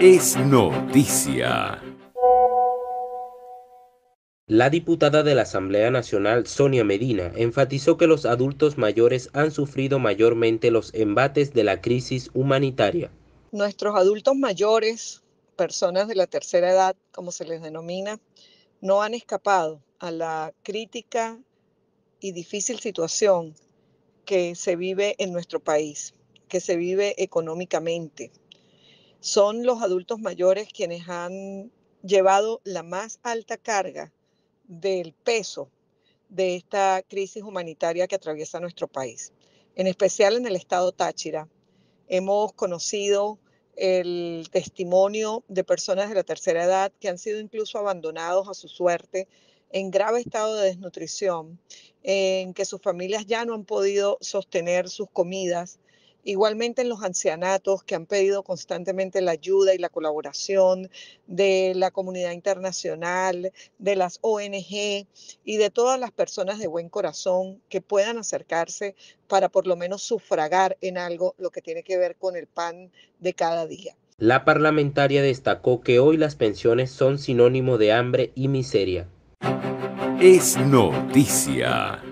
es noticia. La diputada de la Asamblea Nacional, Sonia Medina, enfatizó que los adultos mayores han sufrido mayormente los embates de la crisis humanitaria. Nuestros adultos mayores, personas de la tercera edad, como se les denomina, no han escapado a la crítica y difícil situación que se vive en nuestro país, que se vive económicamente, son los adultos mayores quienes han llevado la más alta carga del peso de esta crisis humanitaria que atraviesa nuestro país, en especial en el estado Táchira. Hemos conocido el testimonio de personas de la tercera edad que han sido incluso abandonados a su suerte en grave estado de desnutrición, en que sus familias ya no han podido sostener sus comidas Igualmente en los ancianatos que han pedido constantemente la ayuda y la colaboración de la comunidad internacional, de las ONG y de todas las personas de buen corazón que puedan acercarse para por lo menos sufragar en algo lo que tiene que ver con el pan de cada día. La parlamentaria destacó que hoy las pensiones son sinónimo de hambre y miseria. Es noticia.